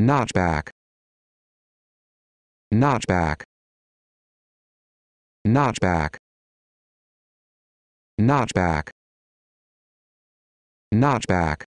notchback notchback notchback notchback notchback